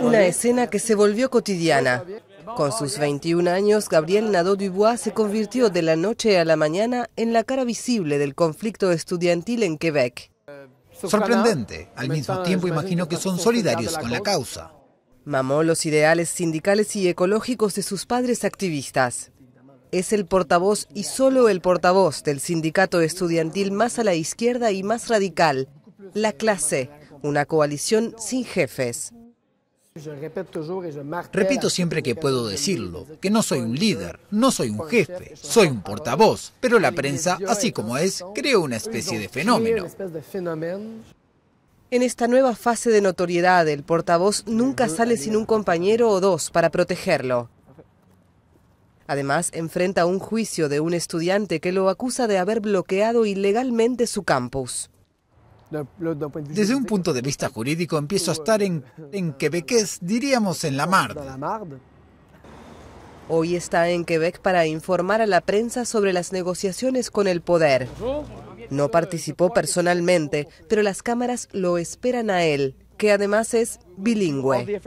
Una escena que se volvió cotidiana. Con sus 21 años, Gabriel Nadeau Dubois se convirtió de la noche a la mañana en la cara visible del conflicto estudiantil en Quebec. Sorprendente. Al mismo tiempo, imagino que son solidarios con la causa. Mamó los ideales sindicales y ecológicos de sus padres activistas. Es el portavoz y solo el portavoz del sindicato estudiantil más a la izquierda y más radical, la clase, una coalición sin jefes. Repito siempre que puedo decirlo, que no soy un líder, no soy un jefe, soy un portavoz, pero la prensa, así como es, creó una especie de fenómeno. En esta nueva fase de notoriedad, el portavoz nunca sale sin un compañero o dos para protegerlo. Además, enfrenta un juicio de un estudiante que lo acusa de haber bloqueado ilegalmente su campus. Desde un punto de vista jurídico empiezo a estar en, en diríamos en la mar. Hoy está en Quebec para informar a la prensa sobre las negociaciones con el poder. No participó personalmente, pero las cámaras lo esperan a él, que además es bilingüe.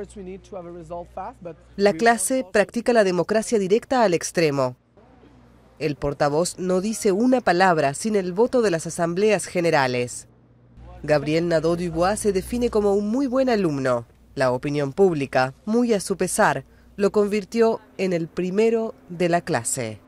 La clase practica la democracia directa al extremo. El portavoz no dice una palabra sin el voto de las asambleas generales. Gabriel Nadeau Dubois se define como un muy buen alumno. La opinión pública, muy a su pesar, lo convirtió en el primero de la clase.